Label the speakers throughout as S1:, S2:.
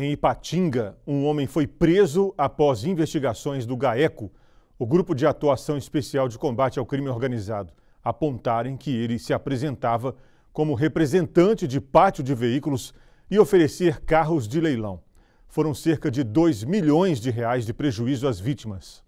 S1: Em Ipatinga, um homem foi preso após investigações do GAECO, o Grupo de Atuação Especial de Combate ao Crime Organizado, apontarem que ele se apresentava como representante de pátio de veículos e oferecer carros de leilão. Foram cerca de 2 milhões de reais de prejuízo às vítimas.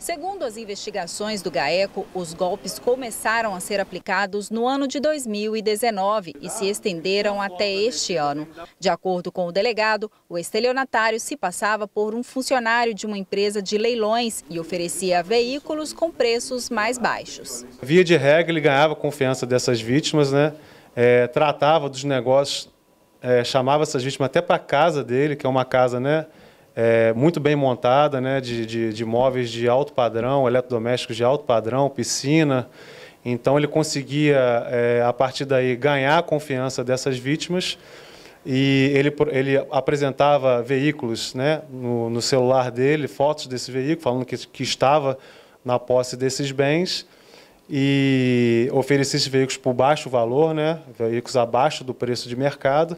S2: Segundo as investigações do GAECO, os golpes começaram a ser aplicados no ano de 2019 e se estenderam até este ano. De acordo com o delegado, o estelionatário se passava por um funcionário de uma empresa de leilões e oferecia veículos com preços mais baixos.
S1: Via de regra, ele ganhava confiança dessas vítimas, né? É, tratava dos negócios, é, chamava essas vítimas até para a casa dele, que é uma casa né, é, muito bem montada, né, de, de, de móveis de alto padrão, eletrodomésticos de alto padrão, piscina. Então ele conseguia, é, a partir daí, ganhar a confiança dessas vítimas e ele, ele apresentava veículos né, no, no celular dele, fotos desse veículo, falando que, que estava na posse desses bens e oferecia esses veículos por baixo valor, né, veículos abaixo do preço de mercado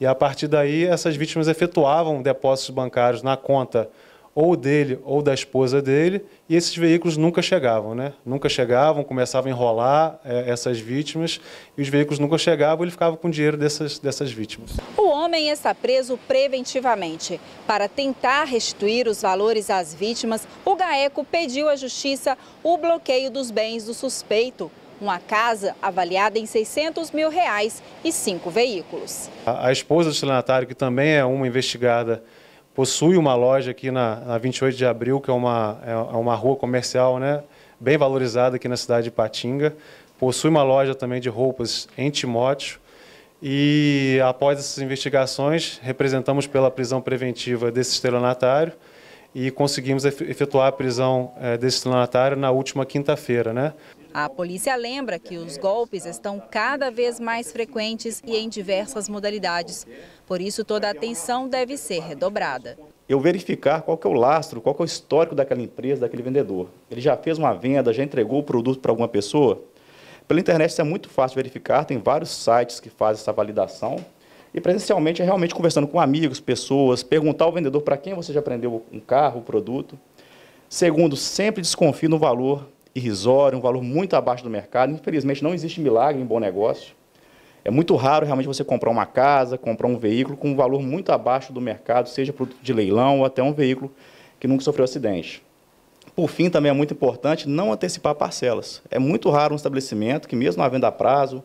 S1: e a partir daí, essas vítimas efetuavam depósitos bancários na conta ou dele ou da esposa dele, e esses veículos nunca chegavam, né? Nunca chegavam, começavam a enrolar é, essas vítimas, e os veículos nunca chegavam, ele ficava com o dinheiro dessas, dessas vítimas.
S2: O homem está preso preventivamente. Para tentar restituir os valores às vítimas, o GAECO pediu à justiça o bloqueio dos bens do suspeito uma casa avaliada em 600 mil reais e cinco veículos.
S1: A, a esposa do estelionatário, que também é uma investigada, possui uma loja aqui na, na 28 de abril, que é uma, é, é uma rua comercial né, bem valorizada aqui na cidade de Patinga. Possui uma loja também de roupas em Timóteo. E após essas investigações, representamos pela prisão preventiva desse estelionatário e conseguimos efetuar a prisão eh, desse estelionatário na última quinta-feira. Né?
S2: A polícia lembra que os golpes estão cada vez mais frequentes e em diversas modalidades. Por isso, toda a atenção deve ser redobrada.
S3: Eu verificar qual que é o lastro, qual que é o histórico daquela empresa, daquele vendedor. Ele já fez uma venda, já entregou o produto para alguma pessoa? Pela internet isso é muito fácil verificar, tem vários sites que fazem essa validação. E presencialmente é realmente conversando com amigos, pessoas, perguntar ao vendedor para quem você já prendeu um carro, um produto. Segundo, sempre desconfie no valor irrisório, um valor muito abaixo do mercado. Infelizmente, não existe milagre em bom negócio. É muito raro realmente você comprar uma casa, comprar um veículo com um valor muito abaixo do mercado, seja produto de leilão ou até um veículo que nunca sofreu acidente. Por fim, também é muito importante não antecipar parcelas. É muito raro um estabelecimento que, mesmo uma venda a prazo,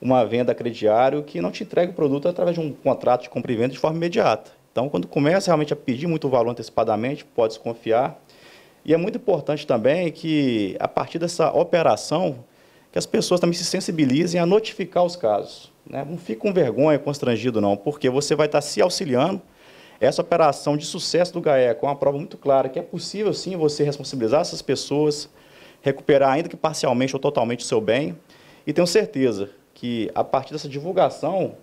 S3: uma venda a crediário, que não te entregue o produto através de um contrato de compra e venda de forma imediata. Então, quando começa realmente a pedir muito valor antecipadamente, pode desconfiar e é muito importante também que, a partir dessa operação, que as pessoas também se sensibilizem a notificar os casos. Né? Não fique com vergonha, constrangido não, porque você vai estar se auxiliando. Essa operação de sucesso do GAECO é uma prova muito clara que é possível sim você responsabilizar essas pessoas, recuperar ainda que parcialmente ou totalmente o seu bem. E tenho certeza que a partir dessa divulgação,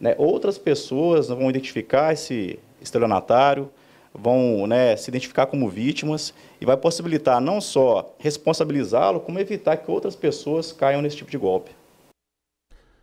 S3: né, outras pessoas vão identificar esse estelionatário, vão né, se identificar como vítimas e vai possibilitar não só responsabilizá-lo, como evitar que outras pessoas caiam nesse tipo de golpe.